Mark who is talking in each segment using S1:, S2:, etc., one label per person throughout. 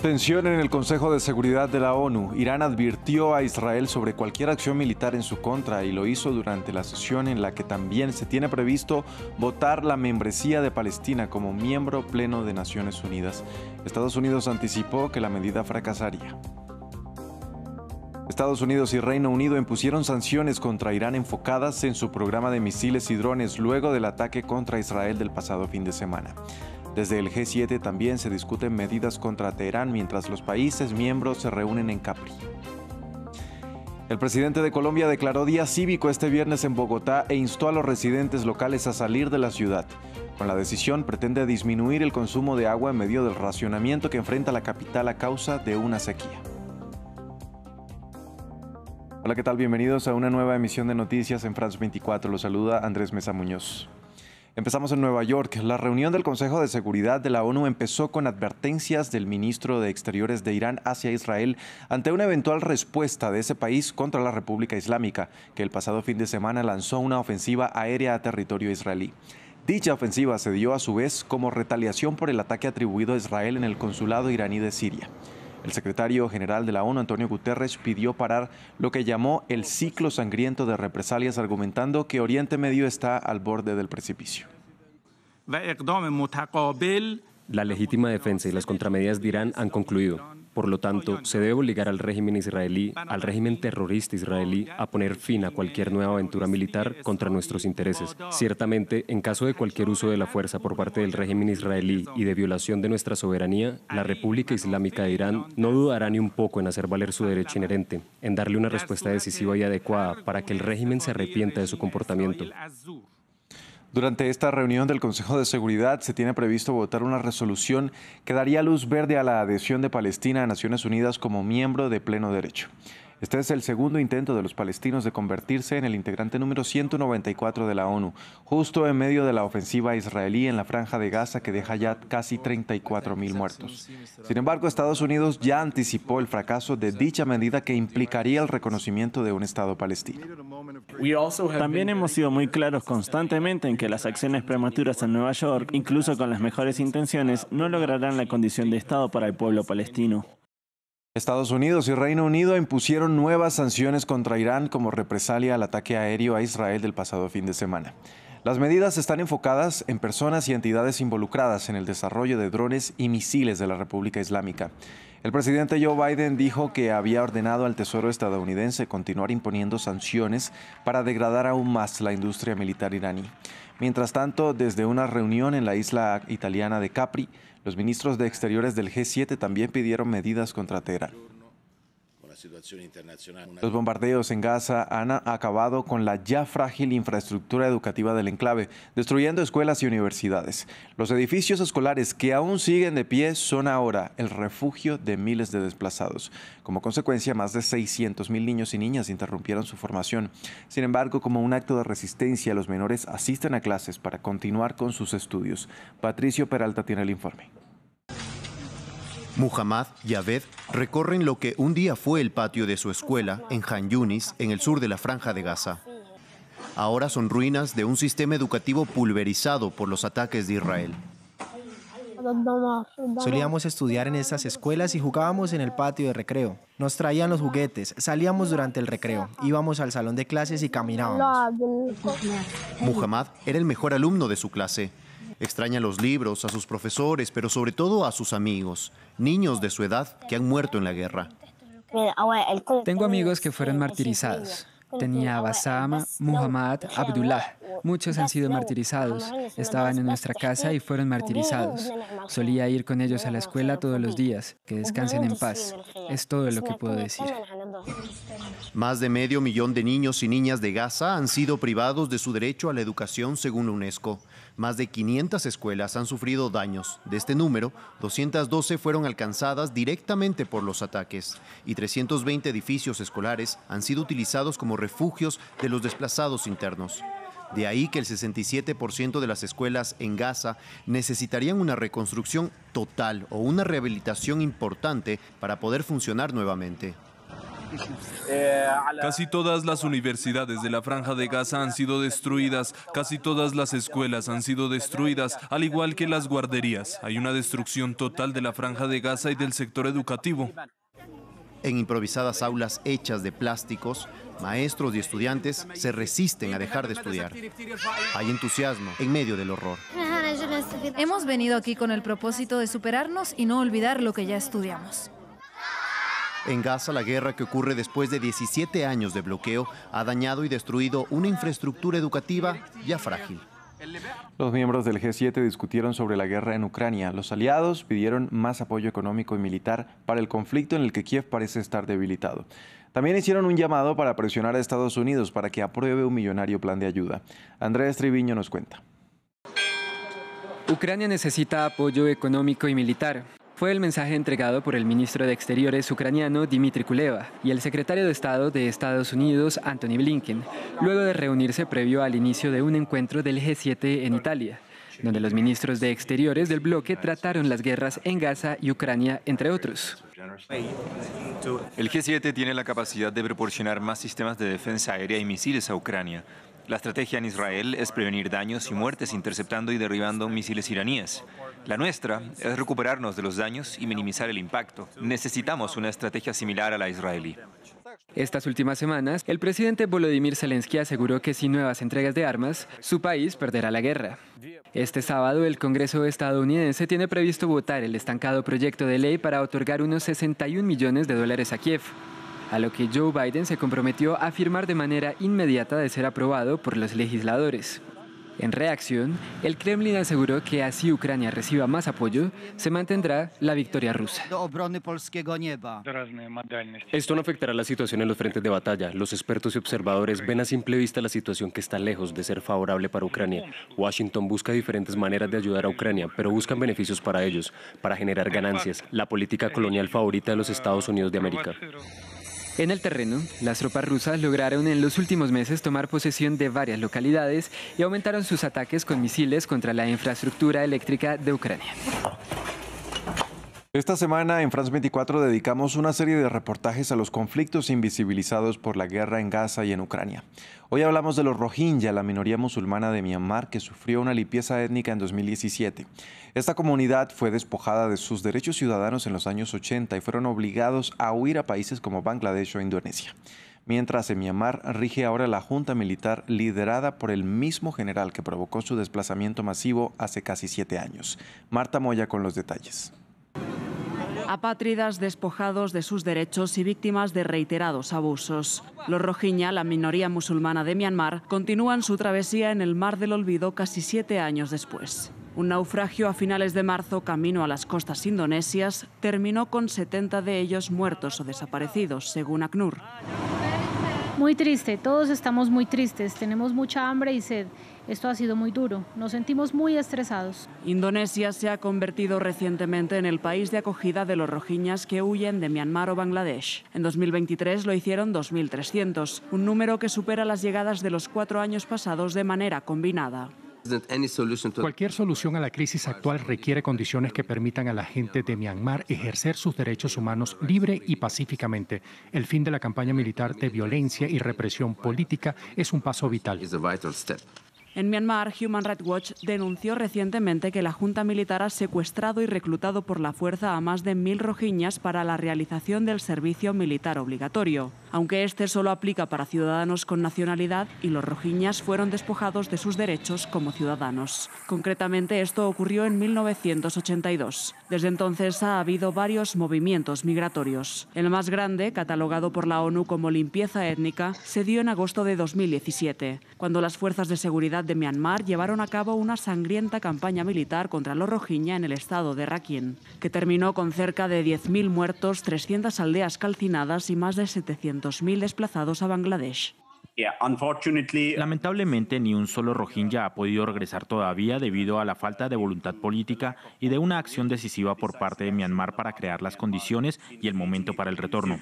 S1: Tensión en el Consejo de Seguridad de la ONU. Irán advirtió a Israel sobre cualquier acción militar en su contra y lo hizo durante la sesión en la que también se tiene previsto votar la membresía de Palestina como miembro pleno de Naciones Unidas. Estados Unidos anticipó que la medida fracasaría. Estados Unidos y Reino Unido impusieron sanciones contra Irán enfocadas en su programa de misiles y drones luego del ataque contra Israel del pasado fin de semana. Desde el G7 también se discuten medidas contra Teherán mientras los países miembros se reúnen en Capri. El presidente de Colombia declaró día cívico este viernes en Bogotá e instó a los residentes locales a salir de la ciudad. Con la decisión pretende disminuir el consumo de agua en medio del racionamiento que enfrenta la capital a causa de una sequía. Hola, ¿qué tal? Bienvenidos a una nueva emisión de noticias en France 24. Los saluda Andrés Mesa Muñoz. Empezamos en Nueva York. La reunión del Consejo de Seguridad de la ONU empezó con advertencias del ministro de Exteriores de Irán hacia Israel ante una eventual respuesta de ese país contra la República Islámica, que el pasado fin de semana lanzó una ofensiva aérea a territorio israelí. Dicha ofensiva se dio a su vez como retaliación por el ataque atribuido a Israel en el consulado iraní de Siria. El secretario general de la ONU, Antonio Guterres, pidió parar lo que llamó el ciclo sangriento de represalias, argumentando que Oriente Medio está al borde del precipicio. La legítima defensa y las contramedidas de Irán han
S2: concluido. Por lo tanto, se debe obligar al régimen israelí, al régimen terrorista israelí, a poner fin a cualquier nueva aventura militar contra nuestros intereses. Ciertamente, en caso de cualquier uso de la fuerza por parte del régimen israelí y de violación de nuestra soberanía, la República Islámica de Irán no dudará ni un poco en hacer valer su derecho inherente, en darle una respuesta decisiva y adecuada para que el régimen se arrepienta de su comportamiento.
S1: Durante esta reunión del Consejo de Seguridad se tiene previsto votar una resolución que daría luz verde a la adhesión de Palestina a Naciones Unidas como miembro de pleno derecho. Este es el segundo intento de los palestinos de convertirse en el integrante número 194 de la ONU, justo en medio de la ofensiva israelí en la franja de Gaza que deja ya casi 34.000 muertos. Sin embargo, Estados Unidos ya anticipó el fracaso de dicha medida que implicaría el reconocimiento de un Estado palestino.
S3: También hemos sido muy claros constantemente en que las acciones prematuras en Nueva York, incluso con las mejores intenciones, no lograrán la condición de Estado para el pueblo palestino. Estados Unidos y Reino Unido impusieron nuevas sanciones contra Irán
S1: como represalia al ataque aéreo a Israel del pasado fin de semana. Las medidas están enfocadas en personas y entidades involucradas en el desarrollo de drones y misiles de la República Islámica. El presidente Joe Biden dijo que había ordenado al Tesoro estadounidense continuar imponiendo sanciones para degradar aún más la industria militar iraní. Mientras tanto, desde una reunión en la isla italiana de Capri, los ministros de Exteriores del G7 también pidieron medidas contra Teherán situación internacional. Los bombardeos en Gaza han acabado con la ya frágil infraestructura educativa del enclave, destruyendo escuelas y universidades. Los edificios escolares que aún siguen de pie son ahora el refugio de miles de desplazados. Como consecuencia, más de 600 mil niños y niñas interrumpieron su formación. Sin embargo, como un acto de resistencia, los menores asisten a clases para continuar con sus estudios. Patricio Peralta tiene el informe. Muhammad
S4: y Abed recorren lo que un día fue el patio de su escuela en Han Yunis, en el sur de la Franja de Gaza. Ahora son ruinas de un sistema educativo pulverizado por los ataques de Israel. Solíamos estudiar en esas escuelas y jugábamos en el patio de recreo. Nos traían los juguetes, salíamos durante el recreo, íbamos al salón de clases y caminábamos. Muhammad era el mejor alumno de su clase Extraña los libros, a sus profesores, pero sobre todo a sus amigos, niños de su edad que han muerto en la guerra.
S2: Tengo amigos que fueron martirizados. Tenía a Basama, Muhammad, Abdullah. Muchos han sido martirizados. Estaban en nuestra casa y fueron martirizados. Solía ir con ellos a la escuela todos los días. Que descansen en paz. Es todo lo que puedo decir.
S4: Más de medio millón de niños y niñas de Gaza han sido privados de su derecho a la educación según la UNESCO. Más de 500 escuelas han sufrido daños. De este número, 212 fueron alcanzadas directamente por los ataques y 320 edificios escolares han sido utilizados como refugios de los desplazados internos. De ahí que el 67% de las escuelas en Gaza necesitarían una reconstrucción total o una rehabilitación importante para poder funcionar nuevamente.
S5: Eh,
S1: casi todas las universidades de la franja de Gaza han sido destruidas, casi todas las escuelas han sido destruidas, al igual que las guarderías. Hay una destrucción total de la franja de Gaza y del sector educativo.
S4: En improvisadas aulas hechas de plásticos, maestros y estudiantes se resisten a dejar de estudiar. Hay entusiasmo en medio del horror.
S6: Hemos venido aquí con el propósito de superarnos y no olvidar lo que ya estudiamos.
S4: En Gaza, la guerra que ocurre después de 17 años de bloqueo ha dañado y destruido una infraestructura educativa ya frágil.
S1: Los miembros del G7 discutieron sobre la guerra en Ucrania. Los aliados pidieron más apoyo económico y militar para el conflicto en el que Kiev parece estar debilitado. También hicieron un llamado para presionar a Estados Unidos para que apruebe un millonario plan de ayuda. Andrés Triviño nos cuenta.
S2: Ucrania necesita apoyo económico y militar.
S1: Fue el mensaje entregado por
S2: el ministro de Exteriores ucraniano Dmitry Kuleva y el secretario de Estado de Estados Unidos Anthony Blinken, luego de reunirse previo al inicio de un encuentro del G7 en Italia donde los ministros de Exteriores del bloque trataron las guerras en Gaza y Ucrania, entre otros. El G7 tiene la capacidad de proporcionar más sistemas de defensa aérea y misiles a Ucrania. La estrategia en Israel es prevenir daños y muertes interceptando y derribando misiles iraníes. La nuestra es recuperarnos de los daños y minimizar el impacto. Necesitamos una estrategia similar a la israelí. Estas últimas semanas, el presidente Volodymyr Zelensky aseguró que sin nuevas entregas de armas, su país perderá la guerra. Este sábado, el Congreso estadounidense tiene previsto votar el estancado proyecto de ley para otorgar unos 61 millones de dólares a Kiev, a lo que Joe Biden se comprometió a firmar de manera inmediata de ser aprobado por los legisladores. En reacción, el Kremlin aseguró que así Ucrania reciba más apoyo, se mantendrá la victoria rusa. Esto no afectará la situación en los frentes de batalla. Los expertos y observadores ven a simple vista la situación que está lejos de ser favorable para Ucrania. Washington busca diferentes maneras de ayudar a Ucrania, pero buscan beneficios para ellos, para generar ganancias, la política colonial favorita de los Estados Unidos de América. En el terreno, las tropas rusas lograron en los últimos meses tomar posesión de varias localidades y aumentaron sus ataques con misiles contra la
S1: infraestructura eléctrica de Ucrania. Esta semana en France 24 dedicamos una serie de reportajes a los conflictos invisibilizados por la guerra en Gaza y en Ucrania. Hoy hablamos de los Rohingya, la minoría musulmana de Myanmar que sufrió una limpieza étnica en 2017. Esta comunidad fue despojada de sus derechos ciudadanos en los años 80 y fueron obligados a huir a países como Bangladesh o Indonesia. Mientras en Myanmar rige ahora la junta militar liderada por el mismo general que provocó su desplazamiento masivo hace casi siete años. Marta Moya con los detalles
S6: apátridas despojados de sus derechos y víctimas de reiterados abusos. Los Rojiña, la minoría musulmana de Myanmar, continúan su travesía en el mar del olvido casi siete años después. Un naufragio a finales de marzo camino a las costas indonesias terminó con 70 de ellos muertos o desaparecidos, según ACNUR.
S2: Muy triste, todos estamos muy tristes, tenemos mucha hambre y sed. Esto ha sido muy duro, nos sentimos muy
S6: estresados. Indonesia se ha convertido recientemente en el país de acogida de los rojiñas que huyen de Myanmar o Bangladesh. En 2023 lo hicieron 2.300, un número que supera las llegadas de los cuatro años pasados de manera combinada.
S5: Cualquier
S1: solución a la crisis actual requiere condiciones que permitan a la gente de Myanmar ejercer sus derechos humanos libre y pacíficamente. El fin de la campaña militar de violencia y represión política es un paso vital.
S6: En Myanmar, Human Rights Watch denunció recientemente que la Junta Militar ha secuestrado y reclutado por la fuerza a más de mil rojiñas para la realización del servicio militar obligatorio, aunque este solo aplica para ciudadanos con nacionalidad y los rojiñas fueron despojados de sus derechos como ciudadanos. Concretamente, esto ocurrió en 1982. Desde entonces ha habido varios movimientos migratorios. El más grande, catalogado por la ONU como limpieza étnica, se dio en agosto de 2017, cuando las fuerzas de seguridad de Myanmar llevaron a cabo una sangrienta campaña militar contra los Rohingya en el estado de Rakhine, que terminó con cerca de 10.000 muertos, 300 aldeas calcinadas y más de 700.000 desplazados a Bangladesh.
S5: Lamentablemente, ni un solo Rohingya ha podido regresar todavía debido a la falta de voluntad política y de una acción decisiva por parte de Myanmar para crear las condiciones y el momento para el retorno.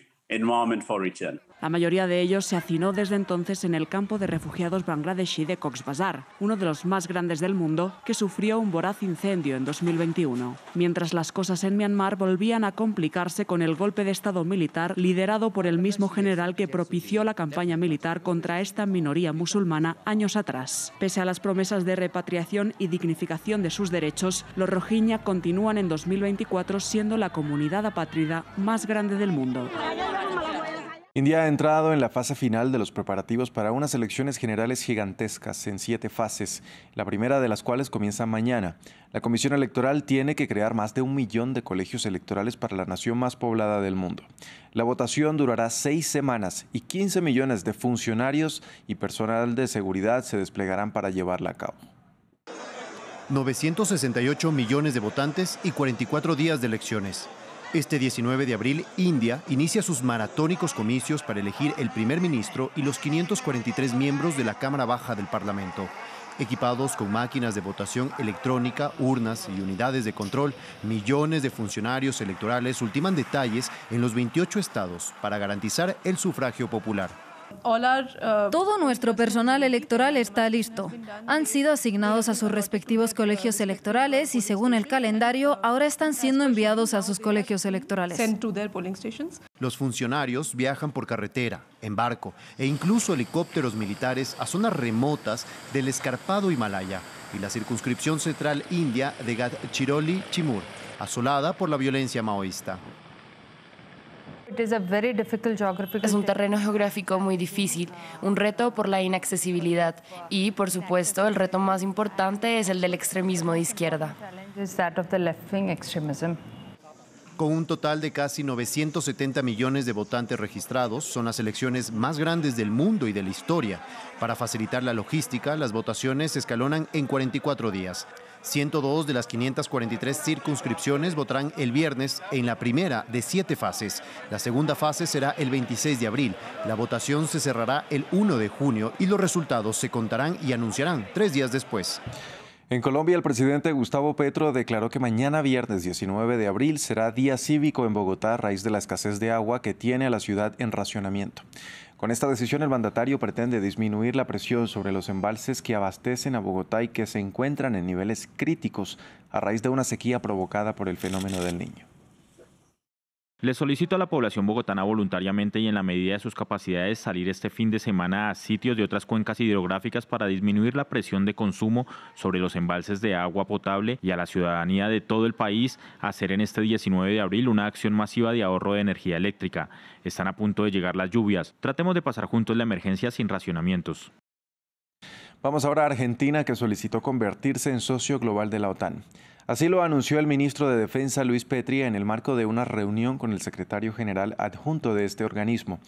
S6: La mayoría de ellos se hacinó desde entonces en el campo de refugiados bangladeshi de Cox's Bazar, uno de los más grandes del mundo, que sufrió un voraz incendio en 2021. Mientras las cosas en Myanmar volvían a complicarse con el golpe de Estado militar liderado por el mismo general que propició la campaña militar contra esta minoría musulmana años atrás. Pese a las promesas de repatriación y dignificación de sus derechos, los Rohingya continúan en 2024 siendo la comunidad apátrida más grande del mundo.
S1: India ha entrado en la fase final de los preparativos para unas elecciones generales gigantescas en siete fases, la primera de las cuales comienza mañana. La Comisión Electoral tiene que crear más de un millón de colegios electorales para la nación más poblada del mundo. La votación durará seis semanas y 15 millones de funcionarios y personal de seguridad se desplegarán para llevarla a cabo.
S4: 968 millones de votantes y 44 días de elecciones. Este 19 de abril, India inicia sus maratónicos comicios para elegir el primer ministro y los 543 miembros de la Cámara Baja del Parlamento. Equipados con máquinas de votación electrónica, urnas y unidades de control, millones de funcionarios electorales ultiman detalles en los 28 estados para garantizar el sufragio popular.
S6: Eh, Todo nuestro personal electoral está listo. Han sido asignados a sus respectivos colegios electorales y según el calendario ahora están siendo enviados a sus colegios electorales.
S4: Los funcionarios viajan por carretera, en barco e incluso helicópteros militares a zonas remotas del escarpado Himalaya y la circunscripción central india de Gadchiroli-Chimur, asolada por la violencia maoísta.
S6: Es un terreno geográfico muy difícil, un reto por la inaccesibilidad y, por supuesto, el reto más importante es el del extremismo de izquierda.
S4: Con un total de casi 970 millones de votantes registrados, son las elecciones más grandes del mundo y de la historia. Para facilitar la logística, las votaciones se escalonan en 44 días. 102 de las 543 circunscripciones votarán el viernes en la primera de siete fases. La segunda fase será el 26 de abril. La votación se cerrará el 1
S1: de junio y los resultados se contarán y anunciarán tres días después. En Colombia, el presidente Gustavo Petro declaró que mañana viernes 19 de abril será día cívico en Bogotá a raíz de la escasez de agua que tiene a la ciudad en racionamiento. Con esta decisión, el mandatario pretende disminuir la presión sobre los embalses que abastecen a Bogotá y que se encuentran en niveles críticos a raíz de una sequía provocada por el fenómeno del niño.
S5: Le solicito a la población bogotana voluntariamente y en la medida de sus capacidades salir este fin de semana a sitios de otras cuencas hidrográficas para disminuir la presión de consumo sobre los embalses de agua potable y a la ciudadanía de todo el país hacer en este 19 de abril una acción masiva de ahorro de energía eléctrica. Están a punto de llegar las lluvias. Tratemos de pasar juntos la emergencia sin racionamientos.
S1: Vamos ahora a Argentina que solicitó convertirse en socio global de la OTAN. Así lo anunció el ministro de Defensa Luis Petria en el marco de una reunión con el secretario general adjunto de este organismo.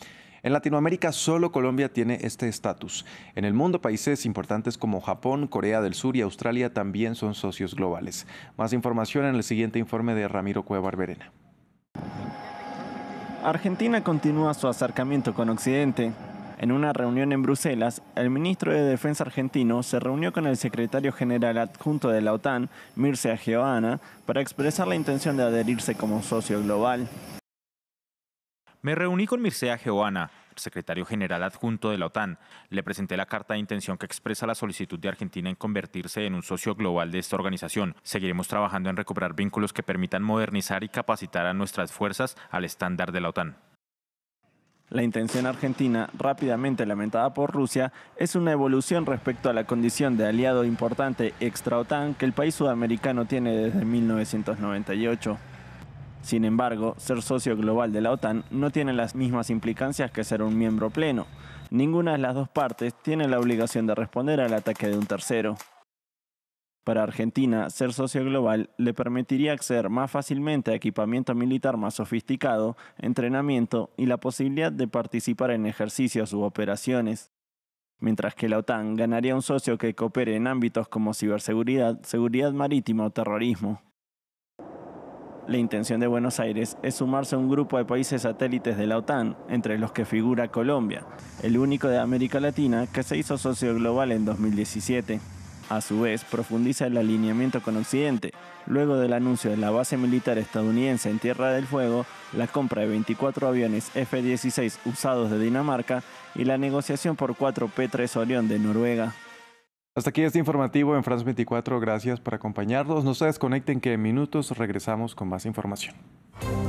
S1: En Latinoamérica solo Colombia tiene este estatus. En el mundo países importantes como Japón, Corea del Sur y Australia también son socios globales. Más información en el siguiente informe de Ramiro Cueva Barberena.
S3: Argentina continúa su acercamiento con Occidente. En una reunión en Bruselas, el ministro de Defensa argentino se reunió con el secretario general adjunto de la OTAN, Mircea Geoana, para expresar la intención de adherirse como socio global.
S5: Me reuní con Mircea Geoana, secretario general adjunto de la OTAN. Le presenté la carta de intención que expresa la solicitud de Argentina en convertirse en un socio global de esta organización. Seguiremos trabajando en recuperar vínculos que permitan modernizar y capacitar a nuestras fuerzas al estándar de la OTAN.
S3: La intención argentina, rápidamente lamentada por Rusia, es una evolución respecto a la condición de aliado importante extra-OTAN que el país sudamericano tiene desde 1998. Sin embargo, ser socio global de la OTAN no tiene las mismas implicancias que ser un miembro pleno. Ninguna de las dos partes tiene la obligación de responder al ataque de un tercero. Para Argentina, ser socio global le permitiría acceder más fácilmente a equipamiento militar más sofisticado, entrenamiento y la posibilidad de participar en ejercicios u operaciones. Mientras que la OTAN ganaría un socio que coopere en ámbitos como ciberseguridad, seguridad marítima o terrorismo. La intención de Buenos Aires es sumarse a un grupo de países satélites de la OTAN, entre los que figura Colombia, el único de América Latina que se hizo socio global en 2017. A su vez, profundiza el alineamiento con Occidente. Luego del anuncio de la base militar estadounidense en Tierra del Fuego, la compra de 24 aviones F-16 usados de Dinamarca y la negociación por 4 P-3 Orión de Noruega.
S1: Hasta aquí este informativo en France 24. Gracias por acompañarnos. No se desconecten que en minutos regresamos con más información.